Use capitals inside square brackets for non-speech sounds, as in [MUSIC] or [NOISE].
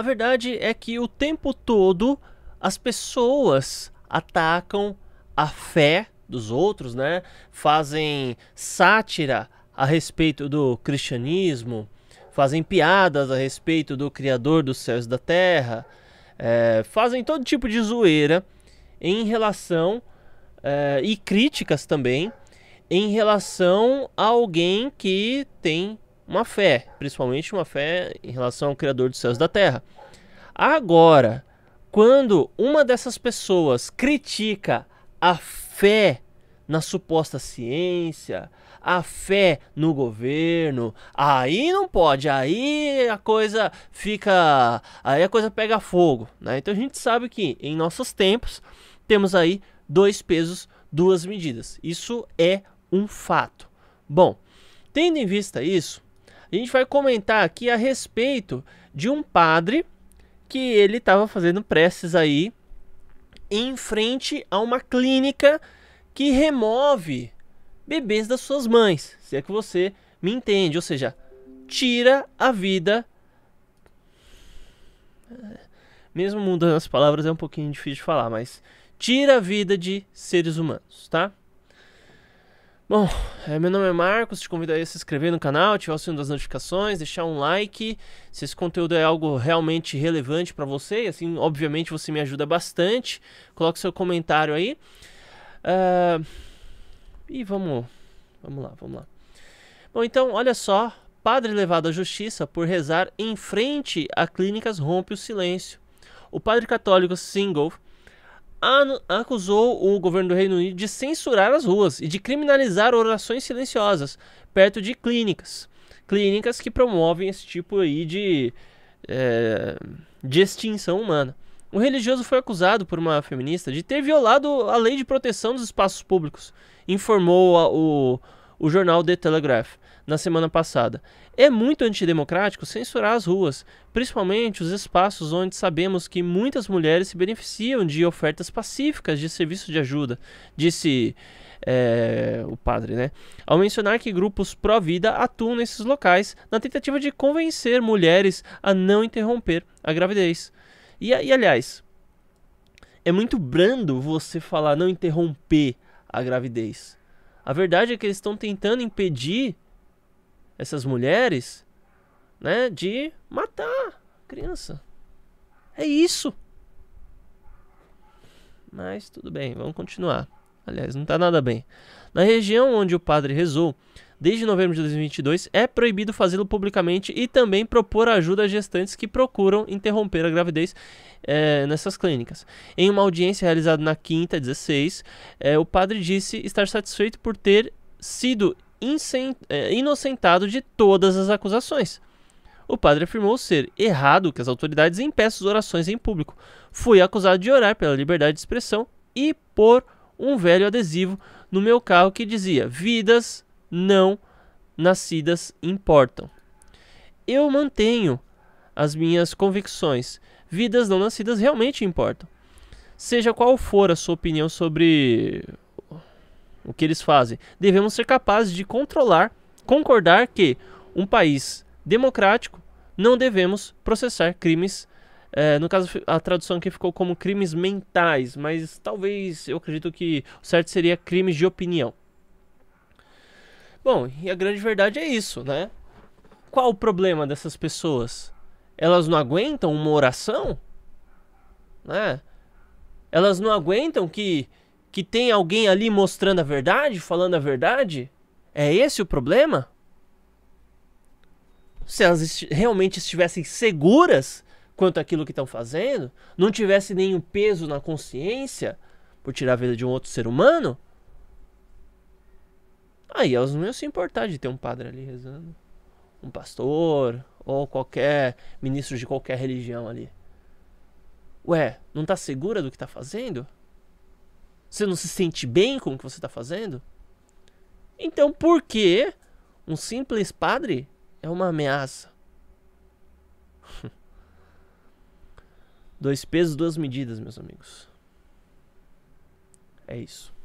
A verdade é que o tempo todo as pessoas atacam a fé dos outros, né? Fazem sátira a respeito do cristianismo, fazem piadas a respeito do Criador dos céus e da terra, é, fazem todo tipo de zoeira em relação é, e críticas também em relação a alguém que tem uma fé, principalmente uma fé em relação ao Criador dos céus e da terra. Agora, quando uma dessas pessoas critica a fé na suposta ciência, a fé no governo, aí não pode, aí a coisa fica, aí a coisa pega fogo, né? Então a gente sabe que em nossos tempos temos aí dois pesos, duas medidas. Isso é um fato. Bom, tendo em vista isso, a gente vai comentar aqui a respeito de um padre que ele estava fazendo preces aí em frente a uma clínica que remove bebês das suas mães, se é que você me entende, ou seja, tira a vida. Mesmo mudando as palavras é um pouquinho difícil de falar, mas tira a vida de seres humanos, tá? Bom, eh, meu nome é Marcos, te convido a se inscrever no canal, ativar o sino das notificações, deixar um like, se esse conteúdo é algo realmente relevante para você, assim, obviamente você me ajuda bastante, coloque seu comentário aí. Uh, e vamos, vamos lá, vamos lá. Bom, então, olha só, padre levado à justiça por rezar em frente a clínicas rompe o silêncio. O padre católico Single acusou o governo do Reino Unido de censurar as ruas e de criminalizar orações silenciosas perto de clínicas. Clínicas que promovem esse tipo aí de, é, de extinção humana. O religioso foi acusado por uma feminista de ter violado a lei de proteção dos espaços públicos, informou a, o, o jornal The Telegraph na semana passada. É muito antidemocrático censurar as ruas, principalmente os espaços onde sabemos que muitas mulheres se beneficiam de ofertas pacíficas de serviço de ajuda, disse é, o padre, né? Ao mencionar que grupos pró-vida atuam nesses locais na tentativa de convencer mulheres a não interromper a gravidez. E, e aliás, é muito brando você falar não interromper a gravidez. A verdade é que eles estão tentando impedir essas mulheres, né, de matar criança. É isso. Mas tudo bem, vamos continuar. Aliás, não está nada bem. Na região onde o padre rezou, desde novembro de 2022, é proibido fazê-lo publicamente e também propor ajuda a gestantes que procuram interromper a gravidez é, nessas clínicas. Em uma audiência realizada na quinta, 16, é, eh, o padre disse estar satisfeito por ter sido é, inocentado de todas as acusações. O padre afirmou ser errado que as autoridades impeçam orações em público. Fui acusado de orar pela liberdade de expressão e por um velho adesivo no meu carro que dizia: Vidas não nascidas importam. Eu mantenho as minhas convicções. Vidas não nascidas realmente importam. Seja qual for a sua opinião sobre o que eles fazem. Devemos ser capazes de controlar, concordar que um país democrático não devemos processar crimes. É, no caso, a tradução aqui ficou como crimes mentais, mas talvez eu acredito que o certo seria crimes de opinião. Bom, e a grande verdade é isso, né? Qual o problema dessas pessoas? Elas não aguentam uma oração? Né? Elas não aguentam que que tem alguém ali mostrando a verdade, falando a verdade? É esse o problema? Se elas est realmente estivessem seguras quanto àquilo que estão fazendo, não tivesse nenhum peso na consciência por tirar a vida de um outro ser humano, aí elas não iam se importar de ter um padre ali rezando, um pastor ou qualquer ministro de qualquer religião ali. Ué, não está segura do que está fazendo? Você não se sente bem com o que você está fazendo? Então por que um simples padre é uma ameaça? [LAUGHS] Dois pesos, duas medidas, meus amigos. É isso.